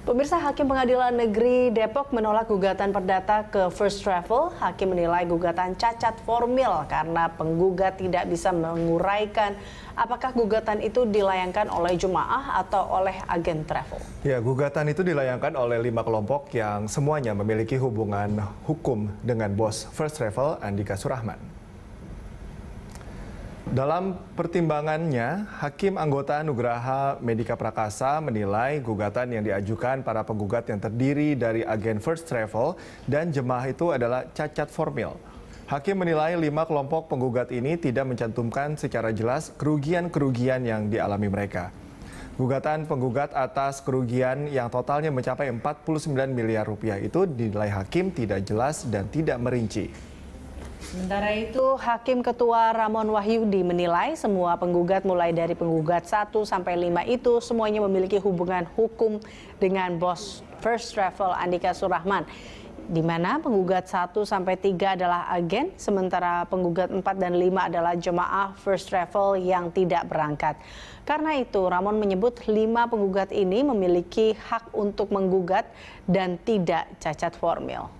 Pemirsa Hakim Pengadilan Negeri Depok menolak gugatan perdata ke First Travel. Hakim menilai gugatan cacat formil karena penggugat tidak bisa menguraikan apakah gugatan itu dilayangkan oleh jemaah atau oleh agen travel. Ya, gugatan itu dilayangkan oleh lima kelompok yang semuanya memiliki hubungan hukum dengan bos First Travel Andika Surahman. Dalam pertimbangannya, Hakim anggota Nugraha Medika Prakasa menilai gugatan yang diajukan para penggugat yang terdiri dari agen First Travel dan jemaah itu adalah cacat formil. Hakim menilai lima kelompok penggugat ini tidak mencantumkan secara jelas kerugian-kerugian yang dialami mereka. Gugatan penggugat atas kerugian yang totalnya mencapai 49 miliar rupiah itu dinilai hakim tidak jelas dan tidak merinci. Sementara itu, Hakim Ketua Ramon Wahyudi menilai semua penggugat mulai dari penggugat 1 sampai 5 itu semuanya memiliki hubungan hukum dengan bos First Travel Andika Surahman di mana penggugat 1 sampai 3 adalah agen, sementara penggugat 4 dan 5 adalah jemaah first travel yang tidak berangkat. Karena itu, Ramon menyebut 5 penggugat ini memiliki hak untuk menggugat dan tidak cacat formil.